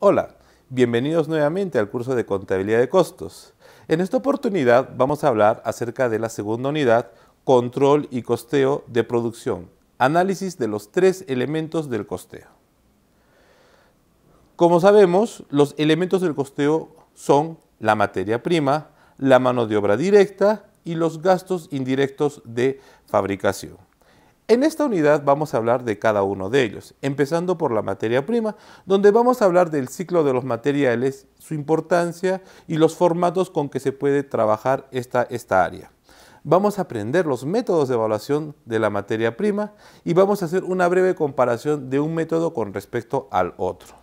Hola, bienvenidos nuevamente al curso de contabilidad de costos. En esta oportunidad vamos a hablar acerca de la segunda unidad, control y costeo de producción, análisis de los tres elementos del costeo. Como sabemos, los elementos del costeo son la materia prima, la mano de obra directa y los gastos indirectos de fabricación. En esta unidad vamos a hablar de cada uno de ellos, empezando por la materia prima, donde vamos a hablar del ciclo de los materiales, su importancia y los formatos con que se puede trabajar esta, esta área. Vamos a aprender los métodos de evaluación de la materia prima y vamos a hacer una breve comparación de un método con respecto al otro.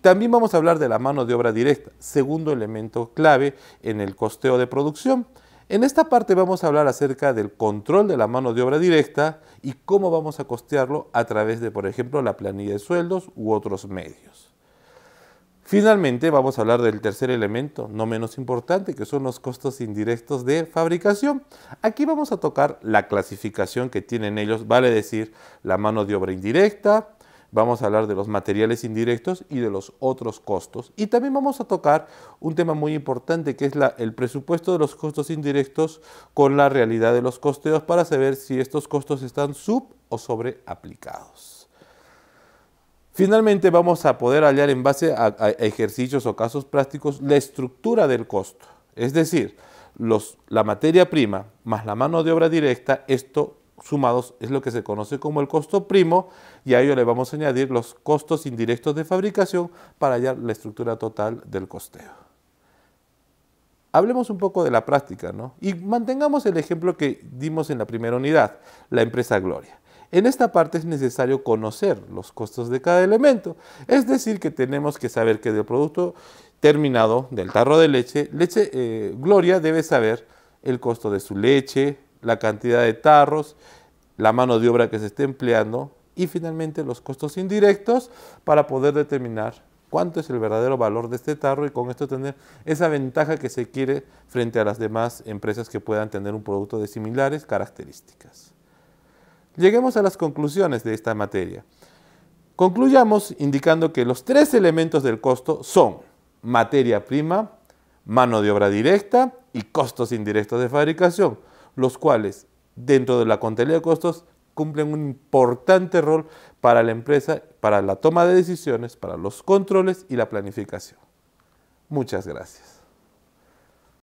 También vamos a hablar de la mano de obra directa, segundo elemento clave en el costeo de producción. En esta parte vamos a hablar acerca del control de la mano de obra directa y cómo vamos a costearlo a través de, por ejemplo, la planilla de sueldos u otros medios. Finalmente vamos a hablar del tercer elemento, no menos importante, que son los costos indirectos de fabricación. Aquí vamos a tocar la clasificación que tienen ellos, vale decir, la mano de obra indirecta, vamos a hablar de los materiales indirectos y de los otros costos. Y también vamos a tocar un tema muy importante que es el presupuesto de los costos indirectos con la realidad de los costeos para saber si estos costos están sub o sobre aplicados. Finalmente vamos a poder hallar en base a, ejercicios o casos prácticos la estructura del costo. Es decir, la materia prima más la mano de obra directa, esto sumados es lo que se conoce como el costo primo y a ello le vamos a añadir los costos indirectos de fabricación para hallar la estructura total del costeo. Hablemos un poco de la práctica ¿no? y mantengamos el ejemplo que dimos en la primera unidad, la empresa Gloria. En esta parte es necesario conocer los costos de cada elemento, es decir, que tenemos que saber que del producto terminado, del tarro de leche, leche eh, Gloria debe saber el costo de su leche, la cantidad de tarros, la mano de obra que se esté empleando y finalmente los costos indirectos para poder determinar cuánto es el verdadero valor de este tarro y con esto tener esa ventaja que se quiere frente a las demás empresas que puedan tener un producto de similares características. Lleguemos a las conclusiones de esta materia. Concluyamos indicando que los tres elementos del costo son materia prima, mano de obra directa y costos indirectos de fabricación los cuales, dentro de la contabilidad de costos, cumplen un importante rol para la empresa, para la toma de decisiones, para los controles y la planificación. Muchas gracias.